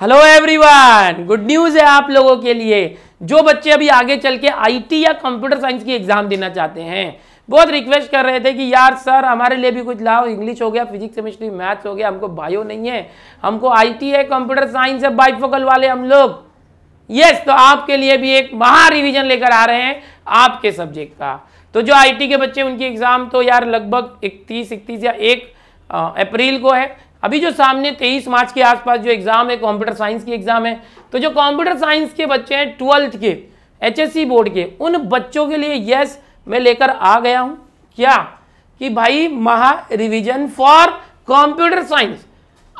hello everyone good news है आप लोगों के लिए जो बच्चे अभी आगे चल के आई या कंप्यूटर साइंस की एग्ज़ाम देना चाहते हैं बहुत रिक्वेस्ट कर रहे थे कि यार सर हमारे लिए भी कुछ लाओ इंग्लिश हो गया फिजिक्स केमिस्ट्री मैथ्स हो गया हमको बायो नहीं है हमको टी है कंप्यूटर साइंस है बाइफोकल वाले हम लोग यस yes, तो आपके लिए भी एक महा रिविजन लेकर आ रहे हैं आपके सब्जेक्ट का तो जो आई के बच्चे उनकी एग्ज़ाम तो यार लगभग इकतीस इकतीस या एक अप्रैल को है अभी जो सामने तेईस मार्च के आसपास जो एग्ज़ाम है कंप्यूटर साइंस की एग्ज़ाम है तो जो कंप्यूटर साइंस के बच्चे हैं ट्वेल्थ के एचएससी बोर्ड के उन बच्चों के लिए यस मैं लेकर आ गया हूं क्या कि भाई महा रिविजन फॉर कंप्यूटर साइंस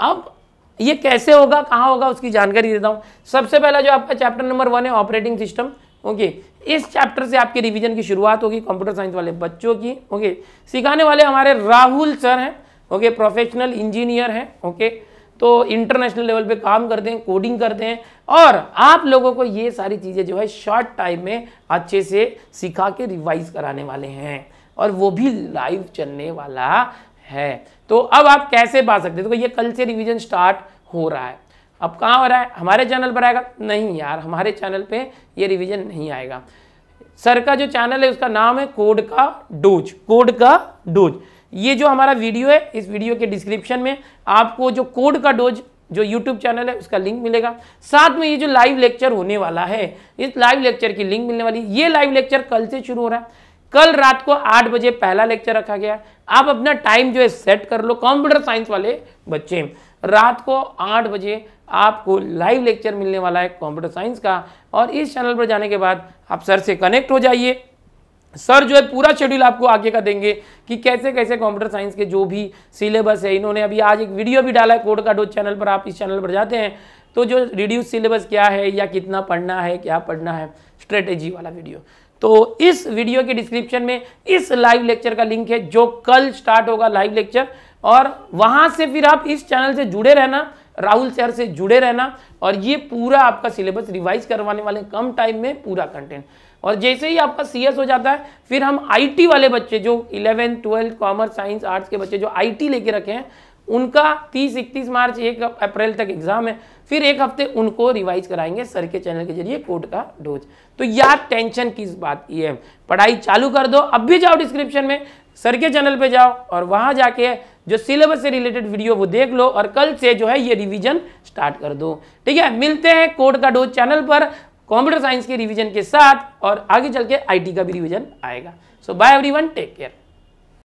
अब ये कैसे होगा कहाँ होगा उसकी जानकारी देता हूँ सबसे पहला जो आपका चैप्टर नंबर वन है ऑपरेटिंग सिस्टम ओके इस चैप्टर से आपके रिवीजन की शुरुआत होगी कंप्यूटर साइंस वाले बच्चों की ओके सिखाने वाले हमारे राहुल सर हैं ओके प्रोफेशनल इंजीनियर हैं ओके तो इंटरनेशनल लेवल पे काम करते हैं कोडिंग करते हैं और आप लोगों को ये सारी चीज़ें जो है शॉर्ट टाइम में अच्छे से सिखा के रिवाइज कराने वाले हैं और वो भी लाइव चलने वाला है तो अब आप कैसे पा सकते देखो तो ये कल से रिवीजन स्टार्ट हो रहा है अब कहाँ हो रहा है हमारे चैनल पर आएगा नहीं यार हमारे चैनल पे ये रिवीजन नहीं आएगा सर का जो चैनल है उसका नाम है कोड का डोज कोड का डोज ये जो हमारा वीडियो है इस वीडियो के डिस्क्रिप्शन में आपको जो कोड का डोज जो YouTube चैनल है उसका लिंक मिलेगा साथ में ये जो लाइव लेक्चर होने वाला है इस लाइव लेक्चर की लिंक मिलने वाली ये लाइव लेक्चर कल से शुरू हो रहा है कल रात को आठ बजे पहला लेक्चर रखा गया आप अपना टाइम जो है सेट कर लो कंप्यूटर साइंस वाले बच्चे रात को आठ बजे आपको लाइव लेक्चर मिलने वाला है कंप्यूटर साइंस का और इस चैनल पर जाने के बाद आप सर से कनेक्ट हो जाइए सर जो है पूरा शेड्यूल आपको आगे का देंगे कि कैसे कैसे कंप्यूटर साइंस के जो भी सिलेबस है इन्होंने अभी आज एक वीडियो भी डाला है कोड का डोज चैनल पर आप इस चैनल पर जाते हैं तो जो रिड्यूस सिलेबस क्या है या कितना पढ़ना है क्या पढ़ना है स्ट्रेटेजी वाला वीडियो तो इस वीडियो के डिस्क्रिप्शन में इस लाइव लेक्चर का लिंक है जो कल स्टार्ट होगा लाइव लेक्चर और वहां से फिर आप इस चैनल से जुड़े रहना राहुल सर से जुड़े रहना और ये पूरा आपका सिलेबस रिवाइज करवाने वाले कम टाइम में पूरा कंटेंट और जैसे ही आपका सीएस हो जाता है फिर हम आईटी वाले बच्चे जो eleven twelfth commerce science arts के बच्चे जो आईटी लेके रखे हैं उनका तीस इकतीस मार्च एक अप्रैल तक एग्जाम है फिर एक हफ्ते उनको रिवाइज कराएंगे सर के चैनल के जरिए कोड का डोज तो यार टेंशन किस बात की है पढ़ाई चालू कर दो अब भी जाओ डिस्क्रिप्शन में सर के चैनल पे जाओ और वहां जाके जो सिलेबस से रिलेटेड वीडियो वो देख लो और कल से जो है ये रिवीजन स्टार्ट कर दो ठीक है मिलते हैं कोड का डोज चैनल पर कंप्यूटर साइंस के रिवीजन के साथ और आगे चल के आईटी का भी रिवीजन आएगा so bye everyone take care